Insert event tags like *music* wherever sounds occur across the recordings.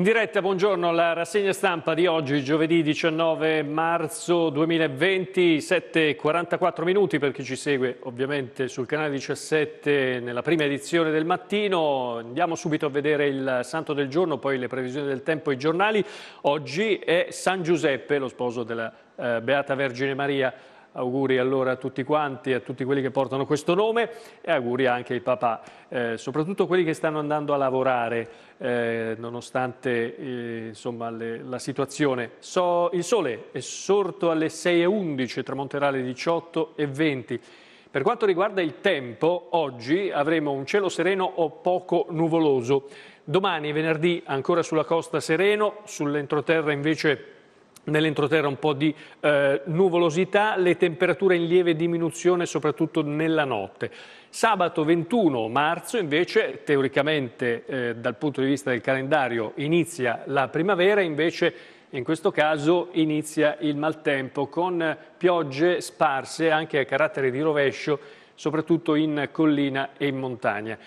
In diretta, buongiorno, la rassegna stampa di oggi, giovedì 19 marzo 2020, 7.44 minuti per chi ci segue ovviamente sul canale 17 nella prima edizione del mattino. Andiamo subito a vedere il santo del giorno, poi le previsioni del tempo e i giornali. Oggi è San Giuseppe, lo sposo della eh, Beata Vergine Maria Auguri allora a tutti quanti, a tutti quelli che portano questo nome e auguri anche ai papà, eh, soprattutto quelli che stanno andando a lavorare eh, nonostante eh, insomma, le, la situazione. So, il sole è sorto alle 6.11, tramonterà alle 18.20. Per quanto riguarda il tempo, oggi avremo un cielo sereno o poco nuvoloso. Domani, venerdì, ancora sulla costa sereno, sull'entroterra invece nell'entroterra un po' di eh, nuvolosità, le temperature in lieve diminuzione soprattutto nella notte. Sabato 21 marzo invece, teoricamente eh, dal punto di vista del calendario, inizia la primavera, invece in questo caso inizia il maltempo con piogge sparse anche a carattere di rovescio, soprattutto in collina e in montagna.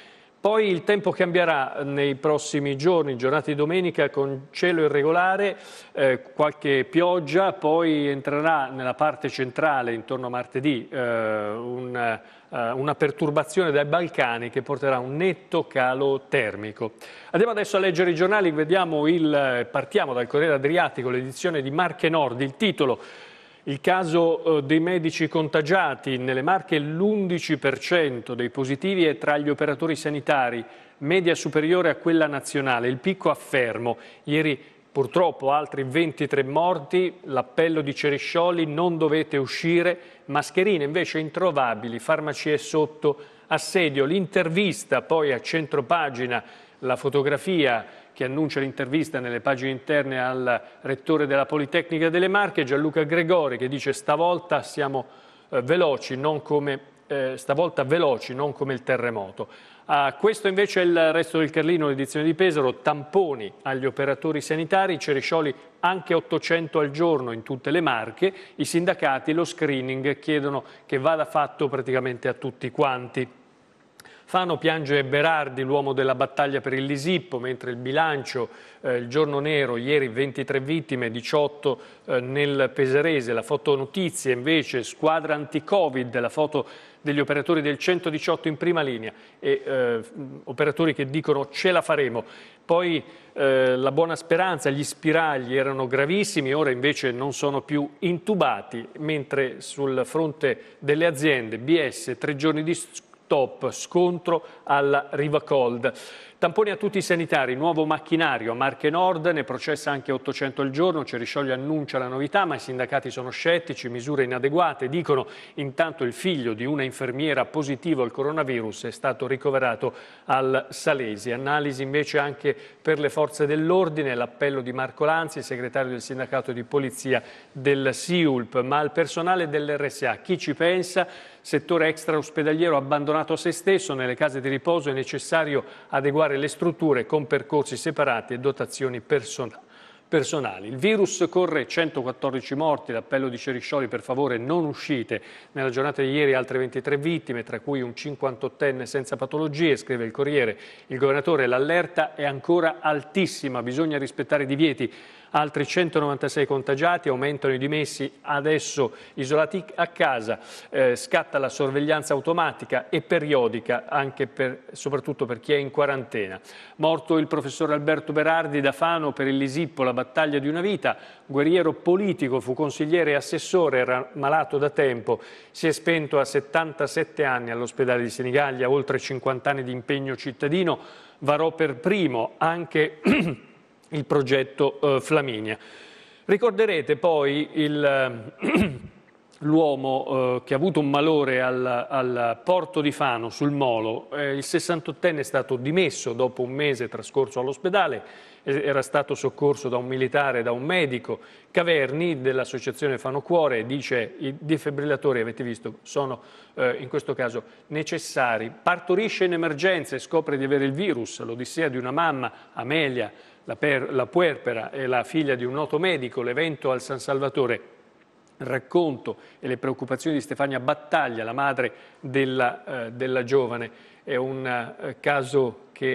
Poi il tempo cambierà nei prossimi giorni, giornate di domenica con cielo irregolare, eh, qualche pioggia, poi entrerà nella parte centrale intorno a martedì eh, un, eh, una perturbazione dai Balcani che porterà un netto calo termico. Andiamo adesso a leggere i giornali, il, partiamo dal Corriere Adriatico, l'edizione di Marche Nord, il titolo il caso eh, dei medici contagiati nelle Marche, l'11% dei positivi è tra gli operatori sanitari, media superiore a quella nazionale, il picco a Fermo. Ieri purtroppo altri 23 morti, l'appello di Cerescioli non dovete uscire, mascherine invece introvabili, farmacie sotto assedio. L'intervista poi a centropagina, la fotografia che annuncia l'intervista nelle pagine interne al rettore della Politecnica delle Marche, Gianluca Gregori, che dice stavolta siamo eh, veloci, non come, eh, stavolta veloci, non come il terremoto. Ah, questo invece è il resto del Carlino, l'edizione di Pesaro, tamponi agli operatori sanitari, Ceriscioli anche 800 al giorno in tutte le marche, i sindacati lo screening chiedono che vada fatto praticamente a tutti quanti. Fano piange Berardi, l'uomo della battaglia per il Lisippo, mentre il bilancio, eh, il giorno nero, ieri 23 vittime, 18 eh, nel Peserese. La fotonotizia invece, squadra anti-Covid, la foto degli operatori del 118 in prima linea e eh, operatori che dicono ce la faremo. Poi eh, la buona speranza, gli spiragli erano gravissimi, ora invece non sono più intubati, mentre sul fronte delle aziende BS tre giorni di scuola, stop, scontro alla Riva Cold. Tamponi a tutti i sanitari, nuovo macchinario, Marche Nord ne processa anche 800 al giorno, Ceriscioglia annuncia la novità ma i sindacati sono scettici, misure inadeguate, dicono intanto il figlio di una infermiera positivo al coronavirus è stato ricoverato al Salesi. Analisi invece anche per le forze dell'ordine, l'appello di Marco Lanzi, segretario del sindacato di polizia del SIULP, ma al personale dell'RSA, chi ci pensa? Settore extra ospedaliero abbandonato a se stesso, nelle case di riposo è necessario adeguare individuare le strutture con percorsi separati e dotazioni personali. Personali. Il virus corre 114 morti, l'appello di Ceriscioli per favore non uscite. Nella giornata di ieri altre 23 vittime, tra cui un 58enne senza patologie, scrive il Corriere. Il governatore l'allerta è ancora altissima, bisogna rispettare i divieti altri 196 contagiati, aumentano i dimessi, adesso isolati a casa, eh, scatta la sorveglianza automatica e periodica anche per, soprattutto per chi è in quarantena. Morto il professor Alberto Berardi da Fano per il Lisippo, la battaglia di una vita, guerriero politico, fu consigliere e assessore, era malato da tempo, si è spento a 77 anni all'ospedale di Senigallia, oltre 50 anni di impegno cittadino, varò per primo anche *clears throat* il progetto eh, Flaminia. Ricorderete poi ehm, *clears throat* l'uomo eh, che ha avuto un malore al, al porto di Fano, sul Molo. Eh, il 68enne è stato dimesso dopo un mese trascorso all'ospedale, era stato soccorso da un militare, da un medico. Caverni dell'associazione Fano Cuore dice i defibrillatori, avete visto, sono eh, in questo caso necessari. Partorisce in emergenza e scopre di avere il virus, l'odissea di una mamma, Amelia, la, per, la puerpera è la figlia di un noto medico, l'evento al San Salvatore il racconto e le preoccupazioni di Stefania Battaglia, la madre della, eh, della giovane. È un eh, caso che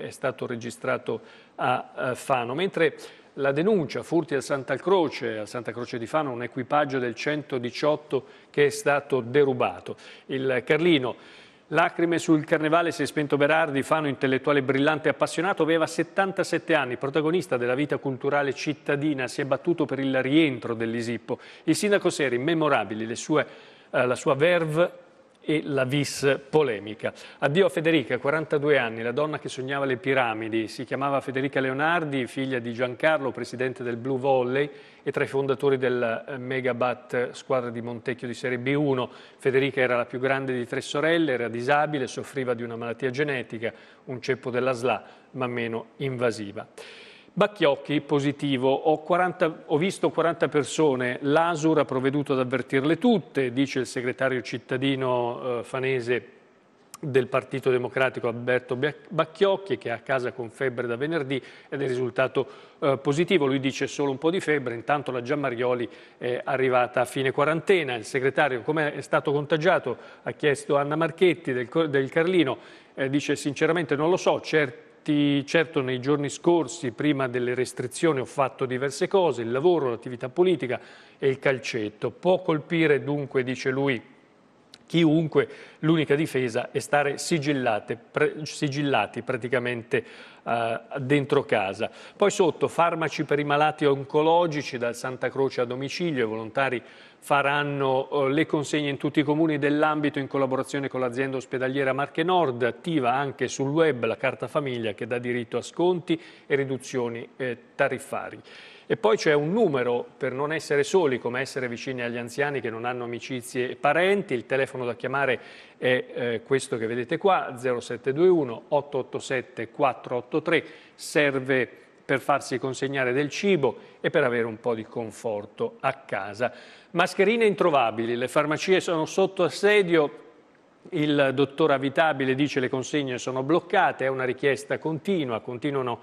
eh, è stato registrato a, a eh, Fano. Mentre la denuncia, furti al Santa Croce, al Santa Croce di Fano, un equipaggio del 118 che è stato derubato. Il Carlino Lacrime sul carnevale si è spento Berardi, Fano, intellettuale brillante e appassionato, aveva 77 anni, protagonista della vita culturale cittadina, si è battuto per il rientro dell'Isippo. Il sindaco Seri, memorabili le sue, eh, la sua verve e la vis polemica. Addio a Federica, 42 anni, la donna che sognava le piramidi. Si chiamava Federica Leonardi, figlia di Giancarlo, presidente del Blue Volley e tra i fondatori del eh, Megabat squadra di Montecchio di Serie B1. Federica era la più grande di tre sorelle, era disabile, soffriva di una malattia genetica, un ceppo della SLA, ma meno invasiva. Bacchiocchi positivo, ho, 40, ho, visto 40 persone, l'Asur ha provveduto ad avvertirle tutte, dice il segretario cittadino eh, fanese del Partito Democratico Alberto Bacchiocchi che è a casa con febbre da venerdì ed è risultato eh, positivo, lui dice solo un po' di febbre, intanto la Giammarioli è arrivata a fine quarantena, il segretario come è stato contagiato ha chiesto Anna Marchetti del, del Carlino, eh, dice sinceramente non lo so, certo tutti. Certo nei giorni scorsi, prima delle restrizioni, ho fatto diverse cose, il lavoro, l'attività politica e il calcetto. Può colpire dunque, dice lui, chiunque l'unica difesa è stare pre, sigillati praticamente eh, dentro casa. Poi sotto farmaci per i malati oncologici dal Santa Croce a domicilio, i volontari faranno eh, le consegne in tutti i comuni dell'ambito in collaborazione con l'azienda ospedaliera Marche Nord, attiva anche sul web la carta famiglia che dà diritto a sconti e riduzioni eh, tariffari. E poi c'è un numero per non essere soli, come essere vicini agli anziani che non hanno amicizie e parenti, il telefono da chiamare è eh, questo che vedete qua, 0721 887 483, serve per farsi consegnare del cibo e per avere un po' di conforto a casa. Mascherine introvabili, le farmacie sono sotto assedio, il dottor Avitabile dice che le consegne sono bloccate, è una richiesta continua, continuano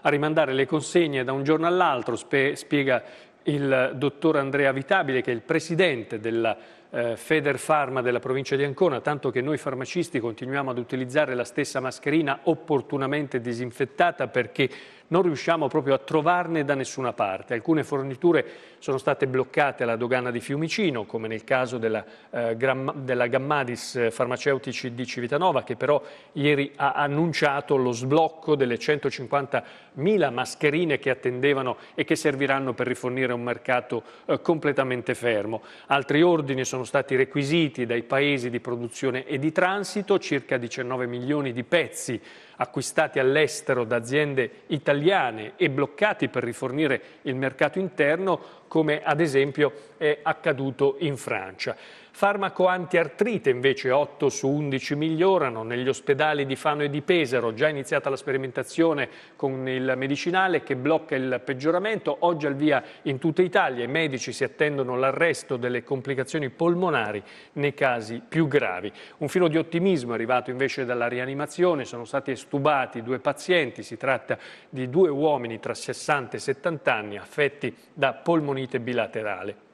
a rimandare le consegne da un giorno all'altro, spiega il dottor Andrea Avitabile che è il presidente della eh, Feder Pharma della provincia di Ancona, tanto che noi farmacisti continuiamo ad utilizzare la stessa mascherina opportunamente disinfettata perché non riusciamo proprio a trovarne da nessuna parte. Alcune forniture sono state bloccate alla dogana di Fiumicino, come nel caso della, eh, della Gammadis eh, Farmaceutici di Civitanova, che però ieri ha annunciato lo sblocco delle 150.000 mascherine che attendevano e che serviranno per rifornire un mercato eh, completamente fermo. Altri ordini sono stati requisiti dai paesi di produzione e di transito, circa 19 milioni di pezzi acquistati all'estero da aziende italiane e bloccati per rifornire il mercato interno come ad esempio è accaduto in Francia. Farmaco antiartrite invece 8 su 11 migliorano negli ospedali di Fano e di Pesaro, già iniziata la sperimentazione con il medicinale che blocca il peggioramento, oggi al via in tutta Italia i medici si attendono l'arresto delle complicazioni polmonari nei casi più gravi. Un filo di ottimismo è arrivato invece dalla rianimazione, sono stati estubati due pazienti, si tratta di due uomini tra 60 e 70 anni affetti da polmonite mite bilaterale.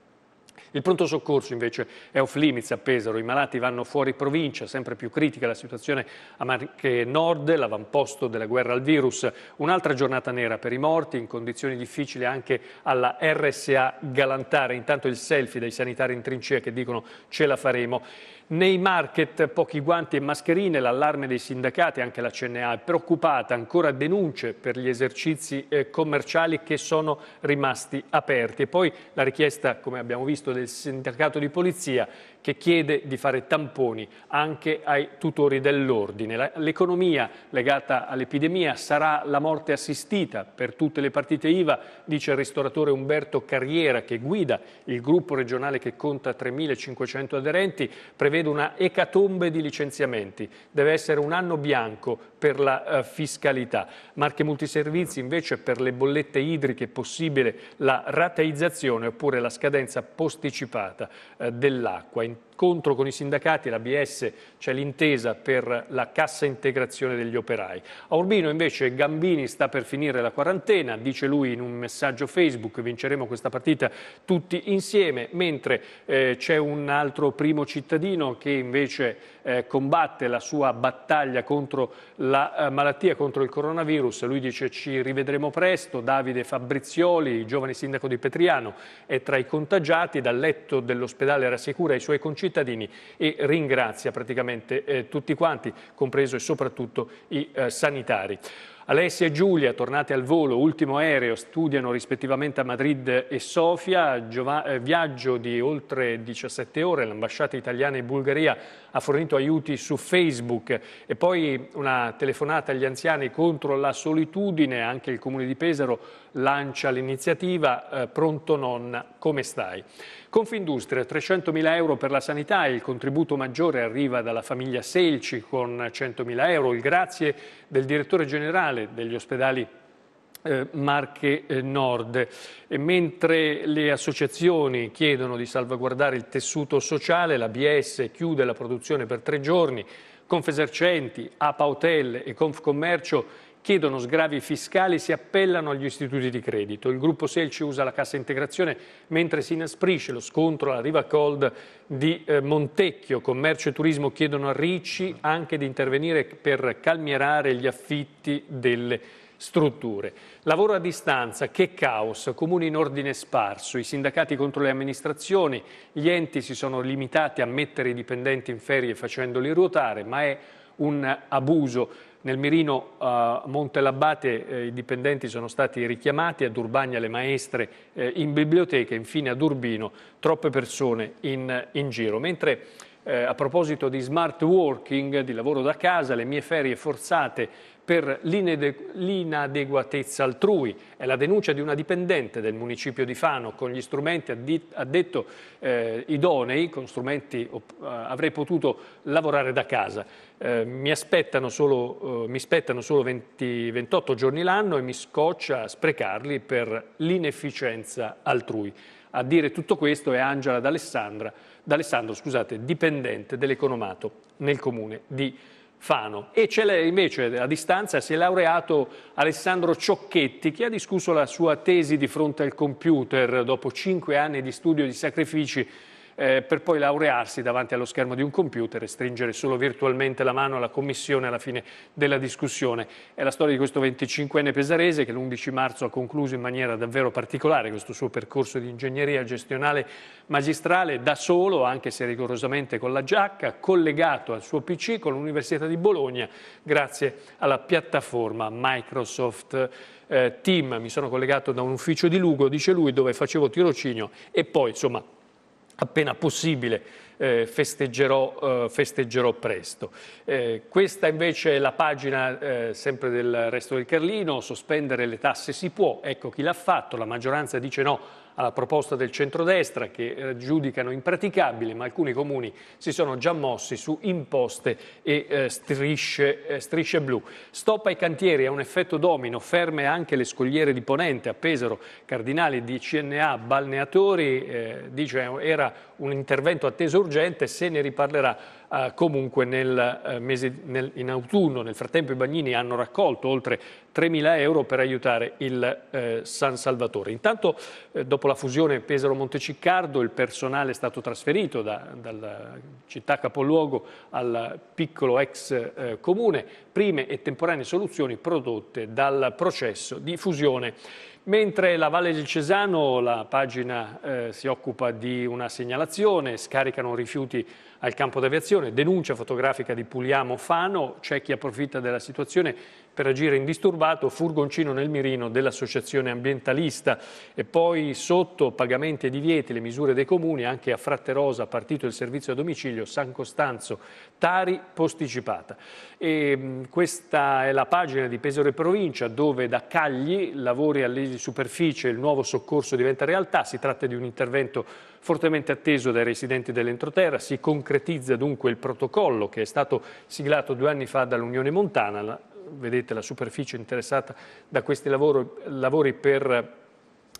Il pronto soccorso invece è off limits a Pesaro, i malati vanno fuori provincia, sempre più critica la situazione a Marche Nord, l'avamposto della guerra al virus, un'altra giornata nera per i morti, in condizioni difficili anche alla RSA Galantare, intanto il selfie dei sanitari in trincea che dicono ce la faremo. Nei market pochi guanti e mascherine, l'allarme dei sindacati, anche la CNA è preoccupata, ancora denunce per gli esercizi eh, commerciali che sono rimasti aperti. E poi la richiesta, come abbiamo visto, del sindacato di polizia che chiede di fare tamponi anche ai tutori dell'ordine. L'economia legata all'epidemia sarà la morte assistita per tutte le partite IVA, dice il ristoratore Umberto Carriera che guida il gruppo regionale che conta 3.500 aderenti, prevede una ecatombe di licenziamenti. Deve essere un anno bianco per la eh, fiscalità. Marche Multiservizi invece per le bollette idriche è possibile la rateizzazione oppure la scadenza posticipata eh, dell'acqua incontro con i sindacati, l'ABS, c'è cioè l'intesa per la cassa integrazione degli operai. A Urbino invece Gambini sta per finire la quarantena, dice lui in un messaggio Facebook, vinceremo questa partita tutti insieme, mentre eh, c'è un altro primo cittadino che invece eh, combatte la sua battaglia contro la eh, malattia, contro il coronavirus, lui dice ci rivedremo presto, Davide Fabrizioli, il giovane sindaco di Petriano, è tra i contagiati, dal letto dell'ospedale rassicura i suoi suoi concittadini e ringrazia praticamente eh, tutti quanti, compreso e soprattutto i eh, sanitari. Alessia e Giulia, tornate al volo, ultimo aereo, studiano rispettivamente a Madrid e Sofia, Giova eh, viaggio di oltre 17 ore, l'ambasciata italiana in Bulgaria ha fornito aiuti su Facebook e poi una telefonata agli anziani contro la solitudine, anche il comune di Pesaro lancia l'iniziativa eh, Pronto Nonna, come stai? Confindustria, 300.000 euro per la sanità, il contributo maggiore arriva dalla famiglia Selci con 100.000 euro, il grazie del direttore generale nazionale degli ospedali eh, Marche eh, Nord. E mentre le associazioni chiedono di salvaguardare il tessuto sociale, la BS chiude la produzione per tre giorni, Confesercenti, APA Hotel e Confcommercio chiedono sgravi fiscali e si appellano agli istituti di credito. Il gruppo Selci usa la cassa integrazione mentre si inasprisce lo scontro alla riva Cold di eh, Montecchio. Commercio e turismo chiedono a Ricci anche di intervenire per calmierare gli affitti delle strutture. Lavoro a distanza, che caos, comuni in ordine sparso, i sindacati contro le amministrazioni, gli enti si sono limitati a mettere i dipendenti in ferie facendoli ruotare, ma è un abuso. Nel mirino eh, Montelabbate eh, i dipendenti sono stati richiamati, ad Durbagna le maestre eh, in biblioteca, infine ad Urbino troppe persone in, in giro. Mentre eh, a proposito di smart working, di lavoro da casa, le mie ferie forzate per l'inadeguatezza altrui. È la denuncia di una dipendente del municipio di Fano con gli strumenti addetto eh, idonei, con strumenti eh, avrei potuto lavorare da casa. Eh, mi, aspettano solo, eh, mi spettano solo 20, 28 giorni l'anno e mi scoccia a sprecarli per l'inefficienza altrui. A dire tutto questo è Angela D'Alessandro, dipendente dell'economato nel comune di Fano. Fano e invece a distanza si è laureato Alessandro Ciocchetti che ha discusso la sua tesi di fronte al computer dopo cinque anni di studio e di sacrifici eh, per poi laurearsi davanti allo schermo di un computer e stringere solo virtualmente la mano alla commissione alla fine della discussione. È la storia di questo 25enne pesarese che l'11 marzo ha concluso in maniera davvero particolare questo suo percorso di ingegneria gestionale magistrale da solo, anche se rigorosamente con la giacca, collegato al suo PC con l'Università di Bologna grazie alla piattaforma Microsoft eh, Team. Mi sono collegato da un ufficio di Lugo, dice lui, dove facevo tirocinio e poi insomma appena possibile eh, festeggerò, eh, festeggerò, presto. Eh, questa invece è la pagina eh, sempre del resto del Carlino, sospendere le tasse si può, ecco chi l'ha fatto, la maggioranza dice no alla proposta del centrodestra che eh, giudicano impraticabile, ma alcuni comuni si sono già mossi su imposte e eh, strisce, eh, strisce, blu. Stop ai cantieri è un effetto domino, ferme anche le scogliere di Ponente, a Pesaro, Cardinali di CNA, balneatori, eh, dice era un intervento atteso urgente, se ne riparlerà eh, comunque nel, eh, mese, nel, in autunno. Nel frattempo i bagnini hanno raccolto oltre 3.000 euro per aiutare il eh, San Salvatore. Intanto eh, dopo la fusione Pesaro-Monteciccardo il personale è stato trasferito da, dalla città capoluogo al piccolo ex eh, comune, prime e temporanee soluzioni prodotte dal processo di fusione. Mentre la Valle del Cesano, la pagina eh, si occupa di una segnalazione, scaricano rifiuti al campo d'aviazione, denuncia fotografica di Pugliamo Fano, c'è chi approfitta della situazione per agire indisturbato, furgoncino nel mirino dell'associazione ambientalista e poi sotto pagamenti e divieti le misure dei comuni anche a Fratte Rosa partito il servizio a domicilio San Costanzo Tari posticipata. E mm, questa è la pagina di Pesaro e Provincia dove da Cagli lavori alle superficie il nuovo soccorso diventa realtà, si tratta di un intervento fortemente atteso dai residenti dell'entroterra, si concretizza dunque il protocollo che è stato siglato due anni fa dall'Unione Montana, vedete la superficie interessata da questi lavori, lavori per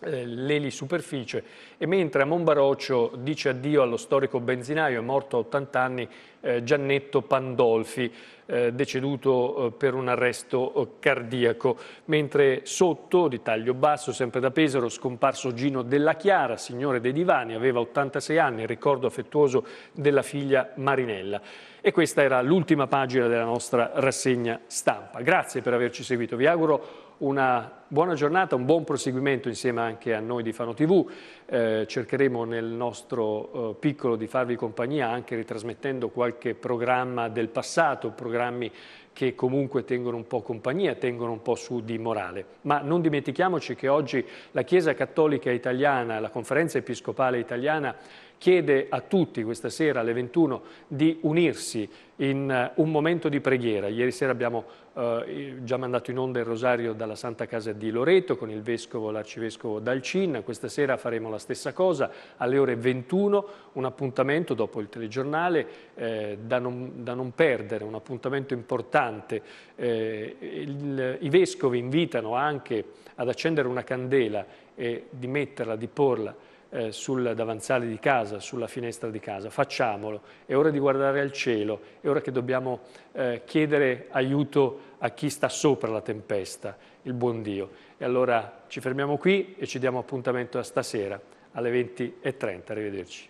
eh, l'elisuperficie e mentre a Monbaroccio dice addio allo storico benzinaio, è morto a 80 anni, eh, Giannetto Pandolfi, eh, deceduto eh, per un arresto eh, cardiaco, mentre sotto, di taglio basso, sempre da Pesaro, scomparso Gino Della Chiara, signore dei divani, aveva 86 anni, ricordo affettuoso della figlia Marinella. E questa era l'ultima pagina della nostra rassegna stampa. Grazie per averci seguito. Vi auguro una buona giornata, un buon proseguimento insieme anche a noi di Fano TV. Eh, cercheremo nel nostro eh, piccolo di farvi compagnia anche ritrasmettendo qualche programma del passato, programmi che comunque tengono un po' compagnia, tengono un po' su di morale. Ma non dimentichiamoci che oggi la Chiesa Cattolica Italiana, la Conferenza Episcopale Italiana chiede a tutti questa sera alle 21 di unirsi in eh, un momento di preghiera. Ieri sera abbiamo eh, già mandato in onda il rosario dalla Santa Casa di Loreto con il vescovo, l'arcivescovo Dalcin. Questa sera faremo la stessa cosa alle ore 21, un appuntamento dopo il telegiornale eh, da, non, da, non, perdere, un appuntamento importante. Eh, il, I vescovi invitano anche ad accendere una candela e di metterla, di porla eh, sul davanzale di casa, sulla finestra di casa, facciamolo, è ora di guardare al cielo, è ora che dobbiamo eh, chiedere aiuto a chi sta sopra la tempesta, il buon Dio. E allora ci fermiamo qui e ci diamo appuntamento a stasera alle 20.30, arrivederci.